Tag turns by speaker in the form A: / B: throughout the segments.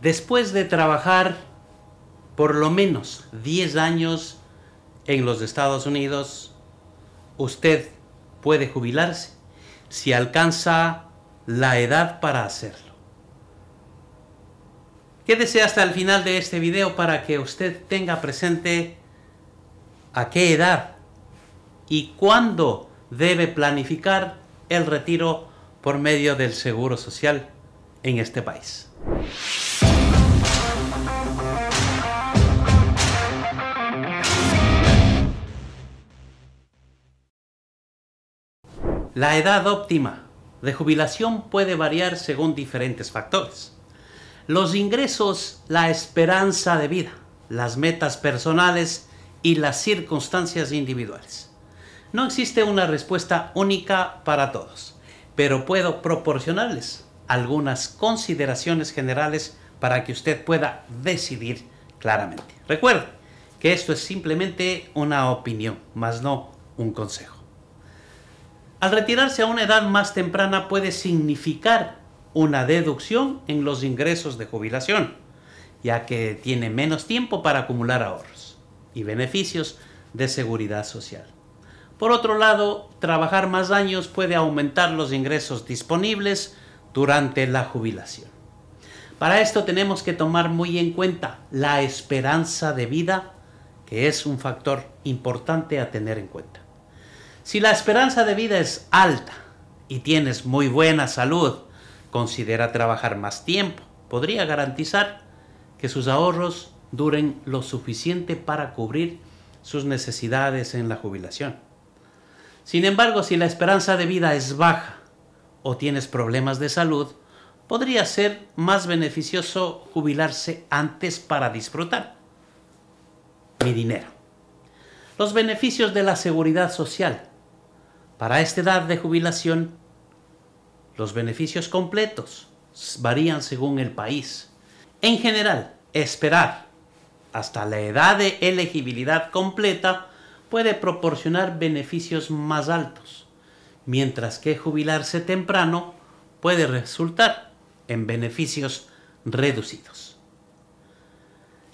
A: después de trabajar por lo menos 10 años en los Estados Unidos, usted puede jubilarse si alcanza la edad para hacerlo. Quédese hasta el final de este video para que usted tenga presente a qué edad y cuándo debe planificar el retiro por medio del Seguro Social en este país. La edad óptima de jubilación puede variar según diferentes factores. Los ingresos, la esperanza de vida, las metas personales y las circunstancias individuales. No existe una respuesta única para todos, pero puedo proporcionarles algunas consideraciones generales para que usted pueda decidir claramente. Recuerde que esto es simplemente una opinión, más no un consejo. Al retirarse a una edad más temprana puede significar una deducción en los ingresos de jubilación, ya que tiene menos tiempo para acumular ahorros y beneficios de seguridad social. Por otro lado, trabajar más años puede aumentar los ingresos disponibles durante la jubilación. Para esto tenemos que tomar muy en cuenta la esperanza de vida, que es un factor importante a tener en cuenta. Si la esperanza de vida es alta y tienes muy buena salud, considera trabajar más tiempo. Podría garantizar que sus ahorros duren lo suficiente para cubrir sus necesidades en la jubilación. Sin embargo, si la esperanza de vida es baja o tienes problemas de salud, podría ser más beneficioso jubilarse antes para disfrutar mi dinero. Los beneficios de la seguridad social para esta edad de jubilación, los beneficios completos varían según el país. En general, esperar hasta la edad de elegibilidad completa puede proporcionar beneficios más altos, mientras que jubilarse temprano puede resultar en beneficios reducidos.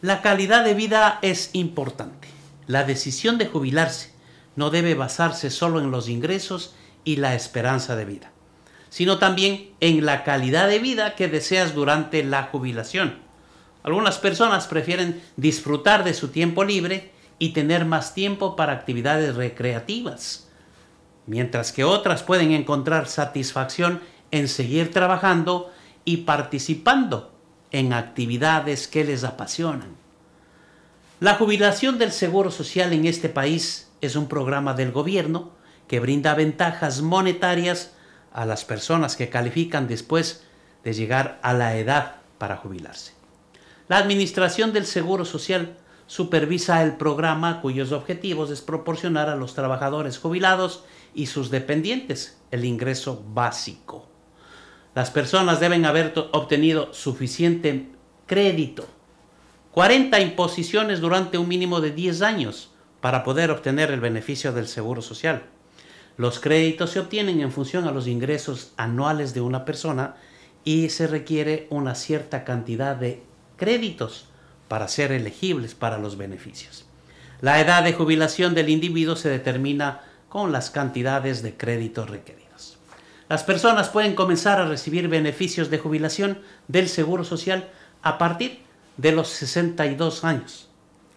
A: La calidad de vida es importante. La decisión de jubilarse no debe basarse solo en los ingresos y la esperanza de vida, sino también en la calidad de vida que deseas durante la jubilación. Algunas personas prefieren disfrutar de su tiempo libre y tener más tiempo para actividades recreativas, mientras que otras pueden encontrar satisfacción en seguir trabajando y participando en actividades que les apasionan. La jubilación del Seguro Social en este país es un programa del gobierno que brinda ventajas monetarias a las personas que califican después de llegar a la edad para jubilarse. La Administración del Seguro Social supervisa el programa cuyos objetivos es proporcionar a los trabajadores jubilados y sus dependientes el ingreso básico. Las personas deben haber obtenido suficiente crédito, 40 imposiciones durante un mínimo de 10 años, para poder obtener el beneficio del Seguro Social. Los créditos se obtienen en función a los ingresos anuales de una persona y se requiere una cierta cantidad de créditos para ser elegibles para los beneficios. La edad de jubilación del individuo se determina con las cantidades de créditos requeridos. Las personas pueden comenzar a recibir beneficios de jubilación del Seguro Social a partir de los 62 años.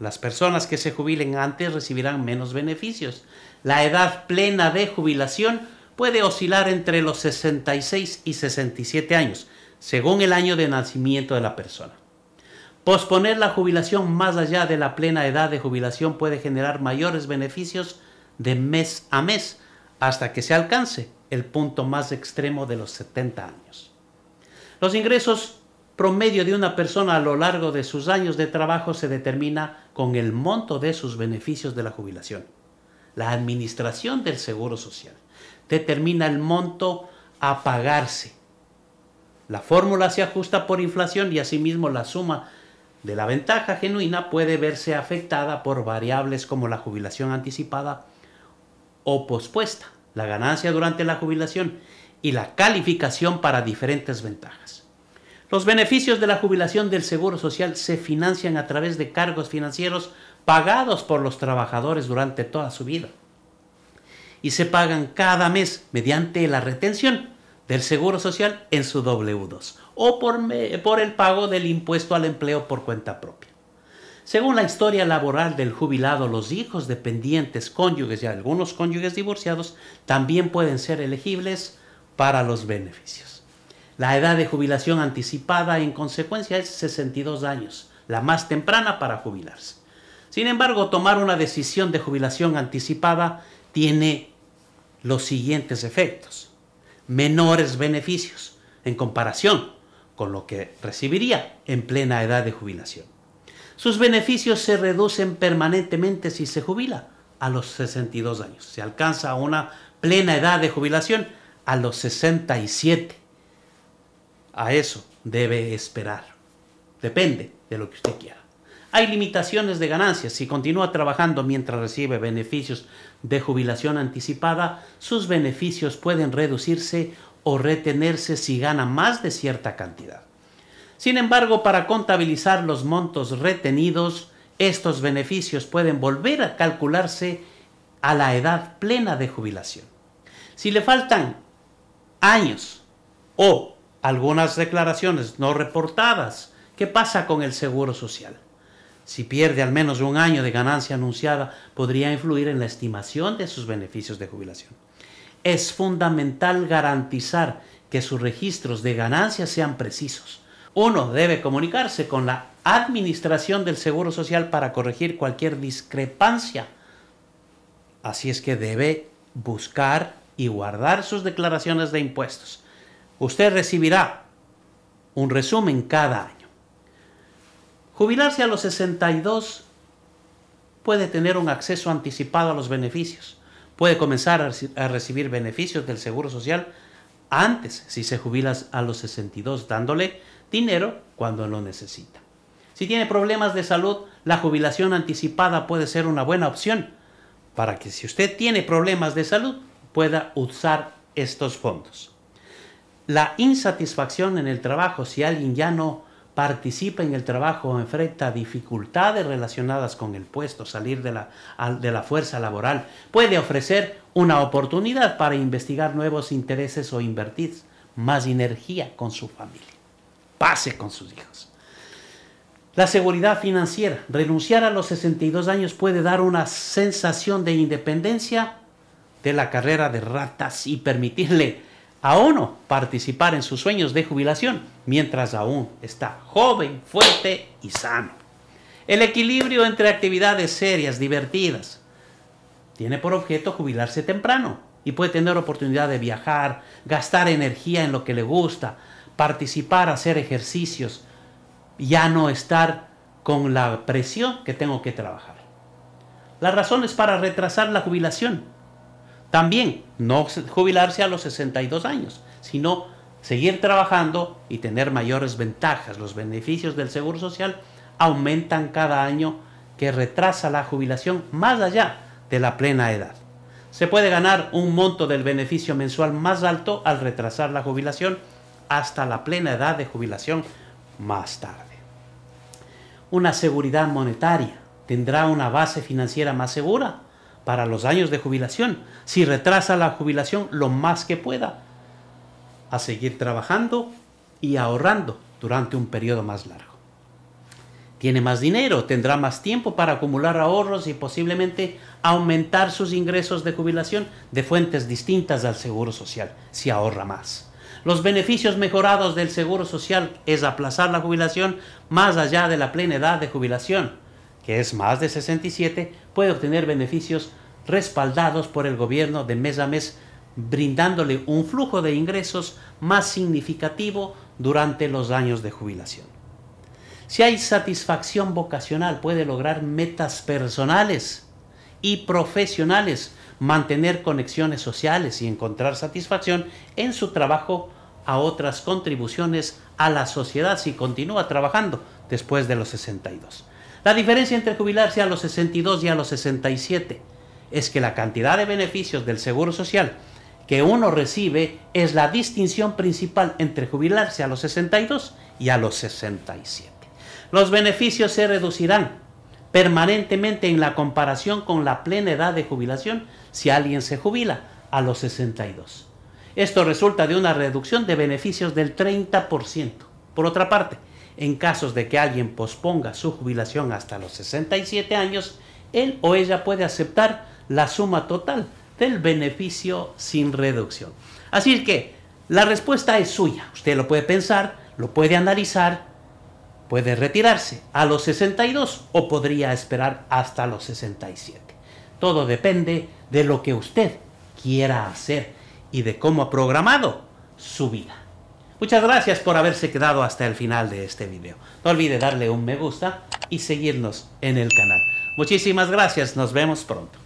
A: Las personas que se jubilen antes recibirán menos beneficios. La edad plena de jubilación puede oscilar entre los 66 y 67 años, según el año de nacimiento de la persona. Posponer la jubilación más allá de la plena edad de jubilación puede generar mayores beneficios de mes a mes hasta que se alcance el punto más extremo de los 70 años. Los ingresos promedio de una persona a lo largo de sus años de trabajo se determina con el monto de sus beneficios de la jubilación. La administración del Seguro Social determina el monto a pagarse. La fórmula se ajusta por inflación y asimismo la suma de la ventaja genuina puede verse afectada por variables como la jubilación anticipada o pospuesta, la ganancia durante la jubilación y la calificación para diferentes ventajas. Los beneficios de la jubilación del Seguro Social se financian a través de cargos financieros pagados por los trabajadores durante toda su vida y se pagan cada mes mediante la retención del Seguro Social en su W2 o por, por el pago del impuesto al empleo por cuenta propia. Según la historia laboral del jubilado, los hijos dependientes, cónyuges y algunos cónyuges divorciados también pueden ser elegibles para los beneficios. La edad de jubilación anticipada en consecuencia es 62 años, la más temprana para jubilarse. Sin embargo, tomar una decisión de jubilación anticipada tiene los siguientes efectos. Menores beneficios en comparación con lo que recibiría en plena edad de jubilación. Sus beneficios se reducen permanentemente si se jubila a los 62 años. Se alcanza una plena edad de jubilación a los 67 a eso debe esperar. Depende de lo que usted quiera. Hay limitaciones de ganancias. Si continúa trabajando mientras recibe beneficios de jubilación anticipada, sus beneficios pueden reducirse o retenerse si gana más de cierta cantidad. Sin embargo, para contabilizar los montos retenidos, estos beneficios pueden volver a calcularse a la edad plena de jubilación. Si le faltan años o algunas declaraciones no reportadas. ¿Qué pasa con el Seguro Social? Si pierde al menos un año de ganancia anunciada, podría influir en la estimación de sus beneficios de jubilación. Es fundamental garantizar que sus registros de ganancias sean precisos. Uno debe comunicarse con la Administración del Seguro Social para corregir cualquier discrepancia. Así es que debe buscar y guardar sus declaraciones de impuestos usted recibirá un resumen cada año. Jubilarse a los 62 puede tener un acceso anticipado a los beneficios. Puede comenzar a recibir beneficios del Seguro Social antes si se jubila a los 62, dándole dinero cuando lo necesita. Si tiene problemas de salud, la jubilación anticipada puede ser una buena opción para que si usted tiene problemas de salud pueda usar estos fondos la insatisfacción en el trabajo, si alguien ya no participa en el trabajo, o enfrenta dificultades relacionadas con el puesto, salir de la, de la fuerza laboral, puede ofrecer una oportunidad para investigar nuevos intereses o invertir más energía con su familia. Pase con sus hijos. La seguridad financiera. Renunciar a los 62 años puede dar una sensación de independencia de la carrera de ratas y permitirle a uno participar en sus sueños de jubilación mientras aún está joven, fuerte y sano. El equilibrio entre actividades serias, divertidas, tiene por objeto jubilarse temprano y puede tener oportunidad de viajar, gastar energía en lo que le gusta, participar, hacer ejercicios, ya no estar con la presión que tengo que trabajar. razón es para retrasar la jubilación también, no jubilarse a los 62 años, sino seguir trabajando y tener mayores ventajas. Los beneficios del Seguro Social aumentan cada año que retrasa la jubilación más allá de la plena edad. Se puede ganar un monto del beneficio mensual más alto al retrasar la jubilación hasta la plena edad de jubilación más tarde. Una seguridad monetaria tendrá una base financiera más segura para los años de jubilación. Si retrasa la jubilación lo más que pueda, a seguir trabajando y ahorrando durante un periodo más largo. Tiene más dinero, tendrá más tiempo para acumular ahorros y posiblemente aumentar sus ingresos de jubilación de fuentes distintas al Seguro Social, si ahorra más. Los beneficios mejorados del Seguro Social es aplazar la jubilación más allá de la plena edad de jubilación, que es más de 67, puede obtener beneficios respaldados por el gobierno de mes a mes, brindándole un flujo de ingresos más significativo durante los años de jubilación. Si hay satisfacción vocacional, puede lograr metas personales y profesionales, mantener conexiones sociales y encontrar satisfacción en su trabajo a otras contribuciones a la sociedad si continúa trabajando después de los 62. La diferencia entre jubilarse a los 62 y a los 67 es que la cantidad de beneficios del Seguro Social que uno recibe es la distinción principal entre jubilarse a los 62 y a los 67. Los beneficios se reducirán permanentemente en la comparación con la plena edad de jubilación si alguien se jubila a los 62. Esto resulta de una reducción de beneficios del 30%. Por otra parte, en casos de que alguien posponga su jubilación hasta los 67 años, él o ella puede aceptar la suma total del beneficio sin reducción. Así que la respuesta es suya. Usted lo puede pensar, lo puede analizar, puede retirarse a los 62 o podría esperar hasta los 67. Todo depende de lo que usted quiera hacer y de cómo ha programado su vida. Muchas gracias por haberse quedado hasta el final de este video. No olvide darle un me gusta y seguirnos en el canal. Muchísimas gracias, nos vemos pronto.